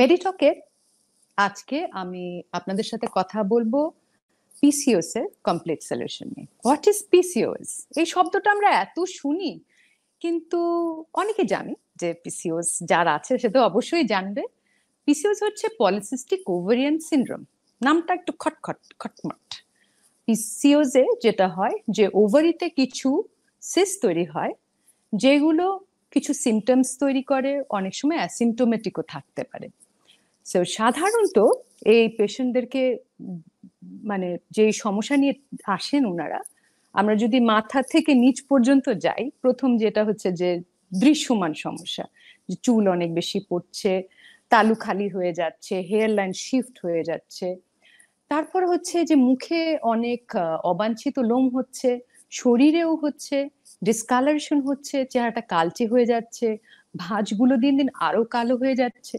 মেডিটকে আজকে আমি আপনাদের সাথে কথা বলবো পিসিওস এর কমপ্লিট সলিউশন নিয়ে হোয়াট ইজ পিসিওস এই শব্দটা আমরা এত শুনি কিন্তু অনেকে জানি যে পিসিওস যার আছে সে তো অবশ্যই জানবে পিসিওস হচ্ছে পলিসিস্টিক ওভেরিয়ান সিনড্রোম নামটা একটু খটখট খটমট পিসিওসে যেটা হয় যে ওভারিতে কিছু সিস তৈরি হয় যেগুলো কিছু সিমটমস তৈরি করে অনেক সময় অ্যাসিমটোমেটিকও থাকতে পারে সো সাধারণত এই পেশেন্টদেরকে মানে যে সমস্যা নিয়ে আসেন ওনারা আমরা যদি মাথা থেকে নিচ পর্যন্ত যাই প্রথম যেটা হচ্ছে যে দৃশ্যমান সমস্যা চুল অনেক বেশি পড়ছে তালু খালি হয়ে যাচ্ছে হেয়ার লাইন শিফট হয়ে যাচ্ছে তারপর হচ্ছে যে মুখে অনেক অবাঞ্ছিত লোম হচ্ছে শরীরেও হচ্ছে ডিসকালারেশন হচ্ছে চেহারাটা কালচে হয়ে যাচ্ছে ভাঁজগুলো দিন দিন আরো কালো হয়ে যাচ্ছে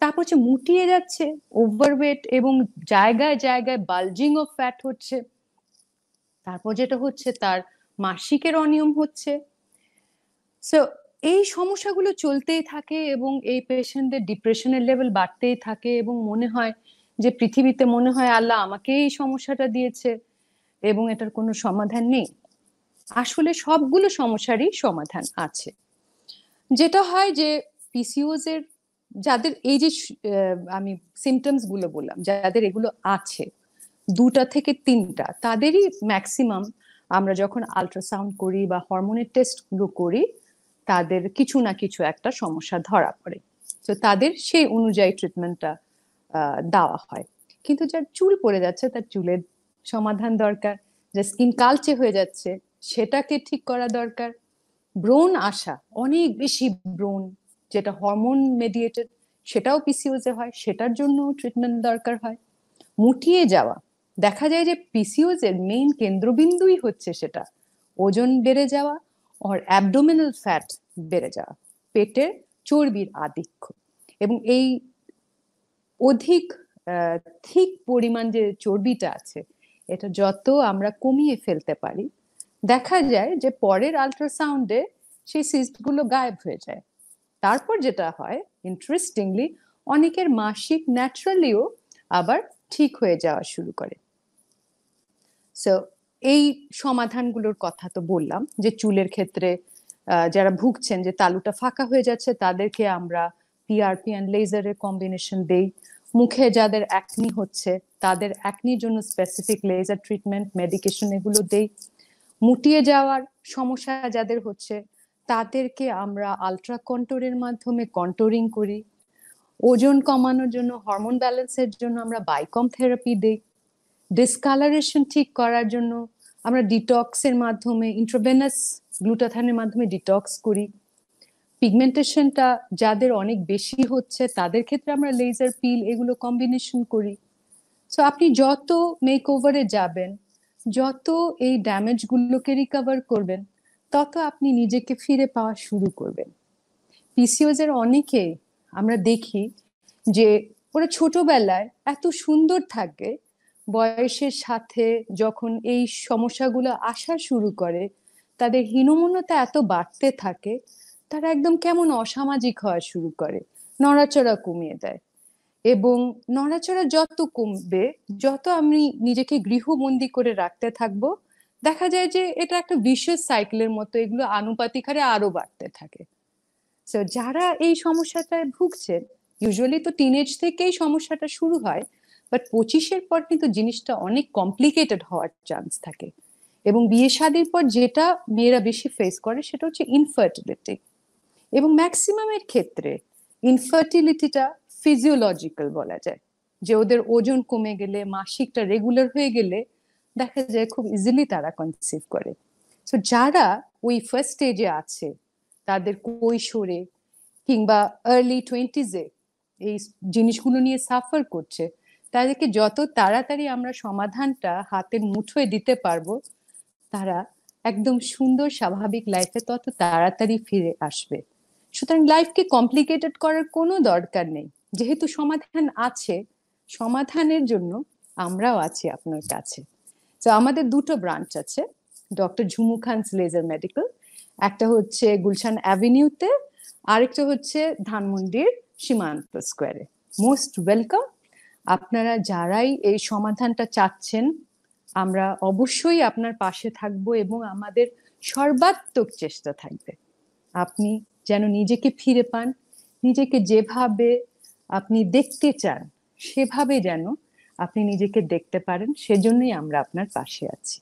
তারপর হচ্ছে মুটিয়ে যাচ্ছে ওভারওয়েট এবং জায়গায় জায়গায় বালজিং অফ ফ্যাট হচ্ছে তারপর যেটা হচ্ছে তার মাসিকের অনিয়ম হচ্ছে সো এই সমস্যাগুলো চলতেই থাকে এবং এই পেশেন্টদের ডিপ্রেশনের লেভেল বাড়তেই থাকে এবং মনে হয় যে পৃথিবীতে মনে হয় আল্লাহ আমাকে এই সমস্যাটা দিয়েছে এবং এটার কোনো সমাধান নেই আসলে সবগুলো সমস্যারই সমাধান আছে যেটা হয় যে পিসিওজের যাদের এই যে আমি সিমটমস গুলো বললাম যাদের এগুলো আছে দুটা থেকে তিনটা তাদেরই ম্যাক্সিমাম আমরা যখন আলট্রাসাউন্ড করি বা হরমোনের টেস্ট গুলো করি তাদের কিছু না কিছু একটা সমস্যা ধরা পড়ে তো তাদের সেই অনুযায়ী ট্রিটমেন্টটা দেওয়া হয় কিন্তু যার চুল পড়ে যাচ্ছে তার চুলের সমাধান দরকার যে স্কিন কালচে হয়ে যাচ্ছে সেটাকে ঠিক করা দরকার ব্রণ আসা অনেক বেশি ব্রণ যেটা হরমোন মেডিয়েটেড সেটাও পিসিওজে হয় সেটার জন্য ট্রিটমেন্ট দরকার হয় মুটিয়ে যাওয়া দেখা যায় যে পিসিওজের মেইন কেন্দ্রবিন্দুই হচ্ছে সেটা ওজন বেড়ে যাওয়া আর অ্যাবডোমিনাল ফ্যাট বেড়ে যাওয়া পেটের চর্বির আধিক্য এবং এই অধিক ঠিক পরিমাণ যে চর্বিটা আছে এটা যত আমরা কমিয়ে ফেলতে পারি দেখা যায় যে পরের আল্ট্রাসাউন্ডে সেই সিস্টগুলো গায়েব হয়ে যায় তারপর যেটা হয় ইন্টারেস্টিংলি অনেকের মাসিক ন্যাচারালিও আবার ঠিক হয়ে যাওয়া শুরু করে সো এই সমাধানগুলোর কথা তো বললাম যে চুলের ক্ষেত্রে যারা ভুগছেন যে তালুটা ফাঁকা হয়ে যাচ্ছে তাদেরকে আমরা পিআরপি অ্যান্ড লেজারের কম্বিনেশন দেই মুখে যাদের অ্যাকনি হচ্ছে তাদের অ্যাকনির জন্য স্পেসিফিক লেজার ট্রিটমেন্ট মেডিকেশন এগুলো দেই মুটিয়ে যাওয়ার সমস্যা যাদের হচ্ছে তাদেরকে আমরা আলট্রা কন্টোরের মাধ্যমে কন্টোরিং করি ওজন কমানোর জন্য হরমোন ব্যালেন্সের জন্য আমরা বাইকম থেরাপি দিই ডিসকালারেশন ঠিক করার জন্য আমরা ডিটক্সের মাধ্যমে ইন্ট্রোভেনাস গ্লুটাথানের মাধ্যমে ডিটক্স করি পিগমেন্টেশনটা যাদের অনেক বেশি হচ্ছে তাদের ক্ষেত্রে আমরা লেজার পিল এগুলো কম্বিনেশন করি সো আপনি যত মেক ওভারে যাবেন যত এই ড্যামেজগুলোকে রিকভার করবেন তত আপনি নিজেকে ফিরে পাওয়া শুরু করবেন পিসিওজ এর অনেকে আমরা দেখি যে ওরা ছোটবেলায় এত সুন্দর থাকে বয়সের সাথে যখন এই সমস্যাগুলো আসা শুরু করে তাদের হীনমন্যতা এত বাড়তে থাকে তারা একদম কেমন অসামাজিক হওয়া শুরু করে নড়াচড়া কমিয়ে দেয় এবং নড়াচড়া যত কমবে যত আমি নিজেকে গৃহবন্দী করে রাখতে থাকবো দেখা যায় যে এটা একটা বিশেষ সাইকেলের মতো এগুলো আনুপাতিক হারে আরো বাড়তে থাকে সো যারা এই সমস্যাটায় ভুগছে ইউজুয়ালি তো টিনেজ থেকেই সমস্যাটা শুরু হয় বাট পঁচিশের পর কিন্তু জিনিসটা অনেক কমপ্লিকেটেড হওয়ার চান্স থাকে এবং বিয়ে শাদির পর যেটা মেয়েরা বেশি ফেস করে সেটা হচ্ছে ইনফার্টিলিটি এবং ম্যাক্সিমামের ক্ষেত্রে ইনফার্টিলিটিটা ফিজিওলজিক্যাল বলা যায় যে ওদের ওজন কমে গেলে মাসিকটা রেগুলার হয়ে গেলে দেখা যায় খুব ইজিলি তারা কনসিভ করে সো যারা ওই ফার্স্ট স্টেজে আছে তাদের কৈশোরে কিংবা আর্লি টোয়েন্টিজে এই জিনিসগুলো নিয়ে সাফার করছে তাদেরকে যত তাড়াতাড়ি আমরা সমাধানটা হাতের মুঠোয় দিতে পারবো তারা একদম সুন্দর স্বাভাবিক লাইফে তত তাড়াতাড়ি ফিরে আসবে সুতরাং লাইফকে কমপ্লিকেটেড করার কোনো দরকার নেই যেহেতু সমাধান আছে সমাধানের জন্য আমরাও আছি আপনার কাছে তো আমাদের দুটো ব্রাঞ্চ আছে doctor Jhumu Khan's laser medical একটা হচ্ছে গুলশান অ্যাভিনিউতে আরেকটা হচ্ছে ধানমন্ডির সীমান্ত স্কোয়ারে মোস্ট ওয়েলকাম আপনারা যারাই এই সমাধানটা চাচ্ছেন আমরা অবশ্যই আপনার পাশে থাকব এবং আমাদের সর্বাত্মক চেষ্টা থাকবে আপনি যেন নিজেকে ফিরে পান নিজেকে যেভাবে আপনি দেখতে চান সেভাবে যেন আপনি নিজেকে দেখতে পারেন সেজন্যই আমরা আপনার পাশে আছি